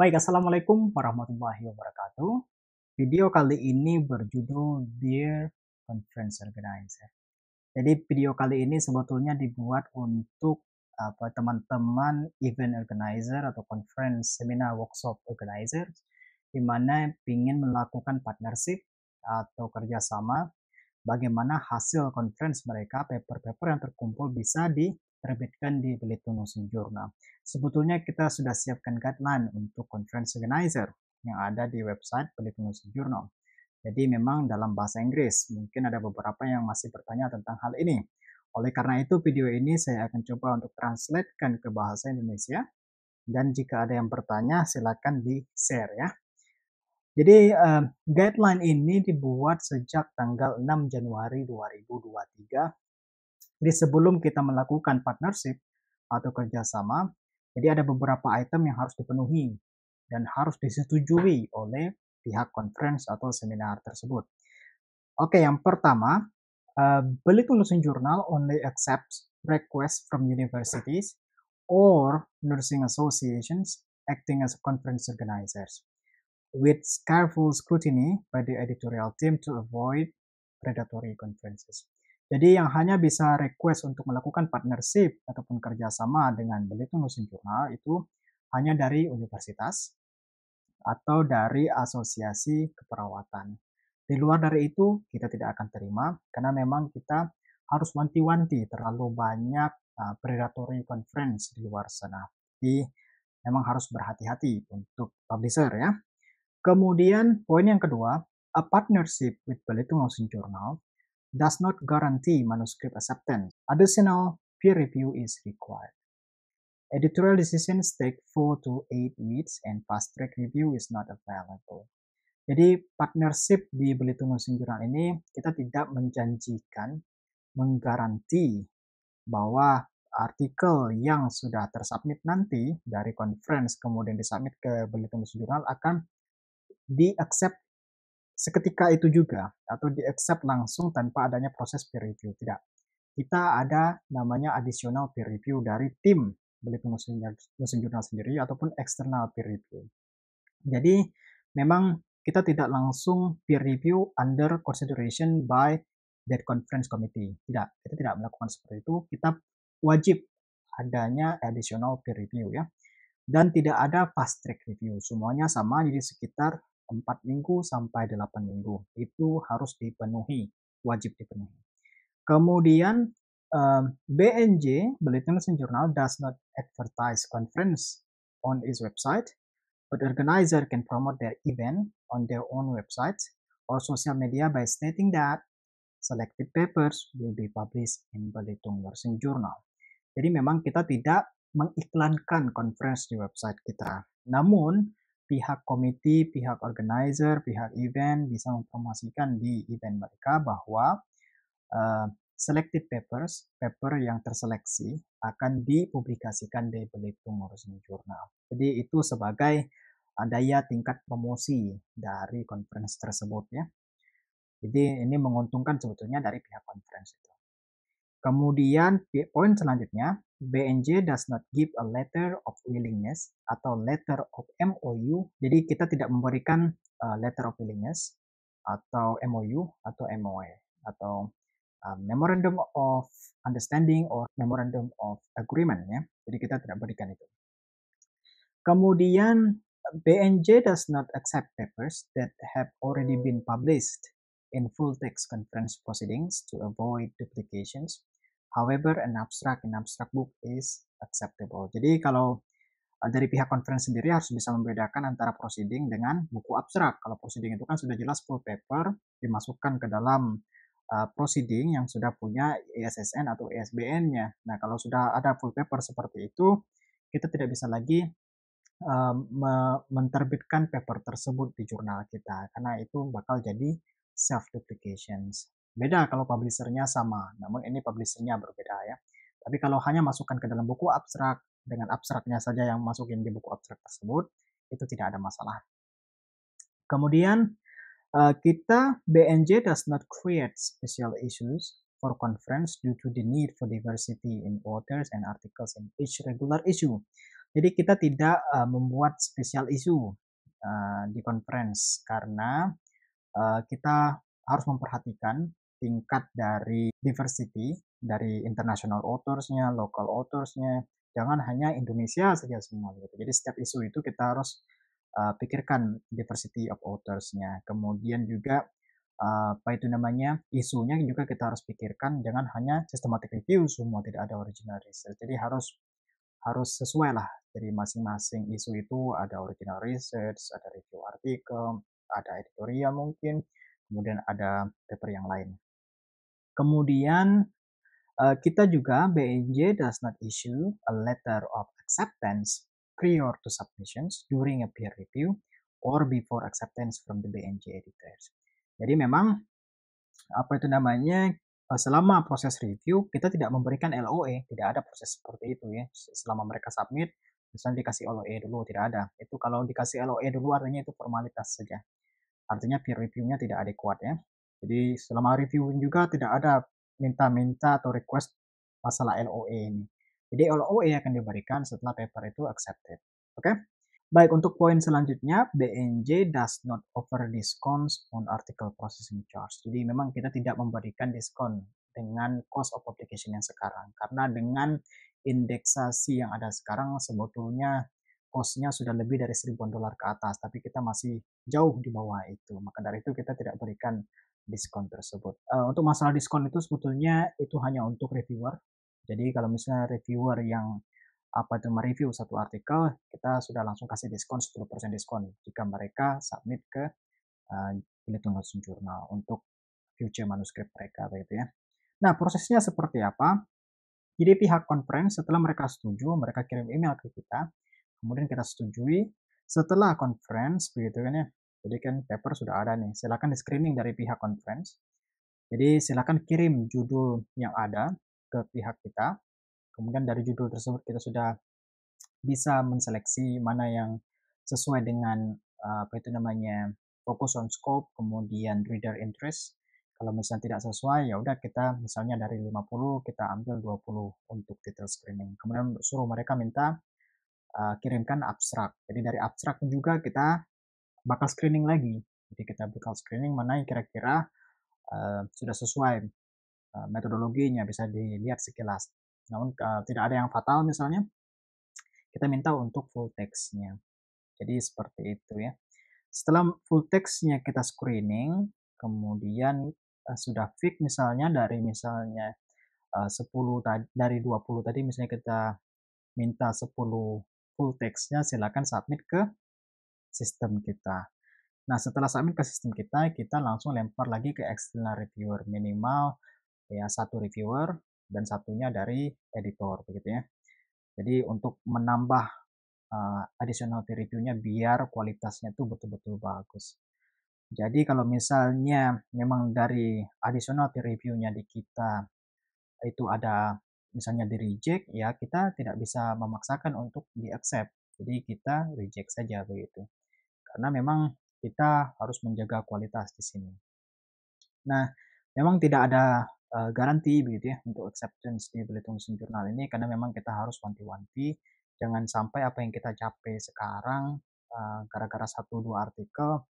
Baik, Assalamualaikum warahmatullahi wabarakatuh. Video kali ini berjudul Dear Conference Organizer. Jadi video kali ini sebetulnya dibuat untuk apa teman-teman event organizer atau conference, seminar, workshop organizer di mana ingin melakukan partnership atau kerjasama bagaimana hasil conference mereka, paper-paper yang terkumpul bisa di terbitkan di Belitung Muslim Jurnal. Sebetulnya kita sudah siapkan guideline untuk conference organizer yang ada di website Belitung Muslim Jurnal. Jadi memang dalam bahasa Inggris, mungkin ada beberapa yang masih bertanya tentang hal ini. Oleh karena itu, video ini saya akan coba untuk translatekan ke bahasa Indonesia. Dan jika ada yang bertanya, silakan di-share ya. Jadi uh, guideline ini dibuat sejak tanggal 6 Januari 2023 jadi sebelum kita melakukan partnership atau kerjasama, jadi ada beberapa item yang harus dipenuhi dan harus disetujui oleh pihak conference atau seminar tersebut. Oke, yang pertama, uh, tulisan jurnal only accepts requests from universities or nursing associations acting as conference organizers with careful scrutiny by the editorial team to avoid predatory conferences. Jadi yang hanya bisa request untuk melakukan partnership ataupun kerjasama dengan Belitung Nusin Jurnal itu hanya dari universitas atau dari asosiasi keperawatan. Di luar dari itu kita tidak akan terima karena memang kita harus wanti-wanti terlalu banyak ah, predatory conference di luar sana. Jadi memang harus berhati-hati untuk publisher ya. Kemudian poin yang kedua, a partnership with Belitung Nusin journal does not guarantee manuscript acceptance. Additional peer review is required. Editorial decisions take 4 to 8 weeks and fast track review is not available. Jadi partnership di Belitung Nursing Journal ini kita tidak menjanjikan, menggaranti bahwa artikel yang sudah tersubmit nanti dari conference kemudian disubmit ke Belitung Nursing Journal akan di accept seketika itu juga atau di accept langsung tanpa adanya proses peer review. Tidak. Kita ada namanya additional peer review dari tim beli pengurusan jurnal sendiri ataupun external peer review. Jadi memang kita tidak langsung peer review under consideration by that conference committee. Tidak, kita tidak melakukan seperti itu. Kita wajib adanya additional peer review ya. Dan tidak ada fast track review. Semuanya sama jadi sekitar 4 minggu sampai 8 minggu. Itu harus dipenuhi, wajib dipenuhi. Kemudian um, eh, BNJ, Bulletin Medicine Journal, does not advertise conference on its website, but organizer can promote their event on their own website or social media by stating that selected papers will be published in Belitung Nursing Journal. Jadi memang kita tidak mengiklankan conference di website kita. Namun, pihak komite, pihak organizer, pihak event bisa mempromosikan di event mereka bahwa uh, selected papers, paper yang terseleksi akan dipublikasikan di Belitung Resmi Jurnal. Jadi itu sebagai eh, daya tingkat promosi dari conference tersebut ya. Jadi ini menguntungkan sebetulnya dari pihak conference itu. Kemudian poin selanjutnya BNJ does not give a letter of willingness atau letter of MOU. Jadi kita tidak memberikan uh, letter of willingness atau MOU atau MOA atau uh, memorandum of understanding or memorandum of agreement ya. Jadi kita tidak berikan itu. Kemudian BNJ does not accept papers that have already been published in full text conference proceedings to avoid duplications However, an abstract an abstract book is acceptable. Jadi kalau eh, dari pihak conference sendiri harus bisa membedakan antara proceeding dengan buku abstrak. Kalau proceeding itu kan sudah jelas full paper dimasukkan ke dalam uh, proceeding yang sudah punya ISSN e atau ISBN-nya. E nah, kalau sudah ada full paper seperti itu, kita tidak bisa lagi uh, menerbitkan paper tersebut di jurnal kita karena itu bakal jadi self duplications. Beda kalau publishernya sama, namun ini publishernya berbeda ya. Tapi kalau hanya masukkan ke dalam buku abstrak, dengan abstraknya saja yang masukin di buku abstrak tersebut, itu tidak ada masalah. Kemudian, eh, kita BNJ does not create special issues for conference due to the need for diversity in authors and articles in each regular issue. Jadi kita tidak eh, membuat special issue eh, di conference karena kita harus memperhatikan tingkat dari diversity, dari international authorsnya, local authorsnya, jangan hanya Indonesia saja semua gitu. Jadi setiap isu itu kita harus uh, pikirkan diversity of authorsnya. Kemudian juga uh, apa itu namanya isunya juga kita harus pikirkan. Jangan hanya systematic review semua tidak ada original research. Jadi harus harus sesuai lah. Jadi masing-masing isu itu ada original research, ada review artikel, ada editorial mungkin, kemudian ada paper yang lain. Kemudian uh, kita juga BNJ does not issue a letter of acceptance prior to submissions during a peer review or before acceptance from the BNJ editors. Jadi memang apa itu namanya eh, selama proses review kita tidak memberikan LOE, tidak ada proses seperti itu ya. Selama mereka submit misalnya dikasih LOE dulu tidak ada. Itu kalau dikasih LOE dulu artinya itu formalitas saja. Artinya peer review-nya tidak adekuat ya. Jadi selama review juga tidak ada minta-minta atau request masalah LOA e ini. Jadi LOA e akan diberikan setelah paper itu accepted. Oke? Okay? Baik, untuk poin selanjutnya, BNJ does not offer discounts on article processing charge. Jadi memang kita tidak memberikan diskon dengan cost of publication yang sekarang. Karena dengan indeksasi yang ada sekarang, sebetulnya cost-nya sudah lebih dari seribu dolar ke atas. Tapi kita masih jauh di bawah itu. Maka dari itu kita tidak berikan diskon tersebut. Uh, untuk masalah diskon itu sebetulnya itu hanya untuk reviewer. Jadi kalau misalnya reviewer yang apa itu mereview satu artikel, kita sudah langsung kasih diskon 10% diskon jika mereka submit ke uh, Jurnal untuk future manuskrip mereka begitu ya. Nah, prosesnya seperti apa? Jadi pihak conference setelah mereka setuju, mereka kirim email ke kita, kemudian kita setujui. Setelah conference begitu kan ya, jadi kan paper sudah ada nih. Silakan di screening dari pihak conference. Jadi silakan kirim judul yang ada ke pihak kita. Kemudian dari judul tersebut kita sudah bisa menseleksi mana yang sesuai dengan eh, apa itu namanya focus on scope, kemudian reader interest. Kalau misalnya tidak sesuai, ya udah kita misalnya dari 50 kita ambil 20 untuk detail screening. Kemudian suruh mereka minta uh, kirimkan abstrak. Jadi dari abstrak juga kita bakal screening lagi. Jadi kita bakal screening mana yang kira-kira uh, sudah sesuai uh, metodologinya bisa dilihat sekilas. Namun uh, tidak ada yang fatal misalnya, kita minta untuk full text-nya. Jadi seperti itu ya. Setelah full text-nya kita screening, kemudian uh, sudah fix misalnya dari misalnya uh, 10 tadi dari 20 tadi misalnya kita minta 10 full text-nya silakan submit ke sistem kita. Nah, setelah submit ke sistem kita, kita langsung lempar lagi ke external reviewer minimal ya satu reviewer dan satunya dari editor begitu ya. Jadi untuk menambah uh, eh, additional peer reviewnya biar kualitasnya itu betul-betul bagus. Jadi kalau misalnya memang dari additional peer reviewnya di kita itu ada misalnya di reject ya kita tidak bisa memaksakan untuk di accept. Jadi kita reject saja begitu karena memang kita harus menjaga kualitas di sini. Nah, memang tidak ada uh, eh, garansi begitu ya untuk acceptance di Belitung jurnal ini karena memang kita harus wanti-wanti jangan sampai apa yang kita capai sekarang gara eh, gara-gara satu dua artikel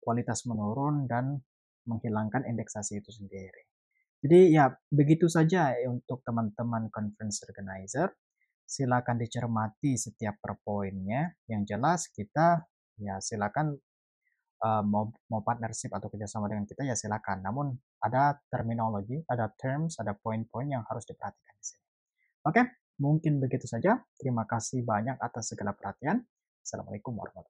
kualitas menurun dan menghilangkan indeksasi itu sendiri. Jadi ya begitu saja untuk teman-teman conference organizer. Silakan dicermati setiap per poinnya. Yang jelas kita ya silakan uh, mau mau partnership atau kerjasama dengan kita ya silakan. Namun ada terminologi, ada terms, ada poin-poin yang harus diperhatikan di sini. Oke, mungkin begitu saja. Terima kasih banyak atas segala perhatian. Assalamualaikum warahmatullahi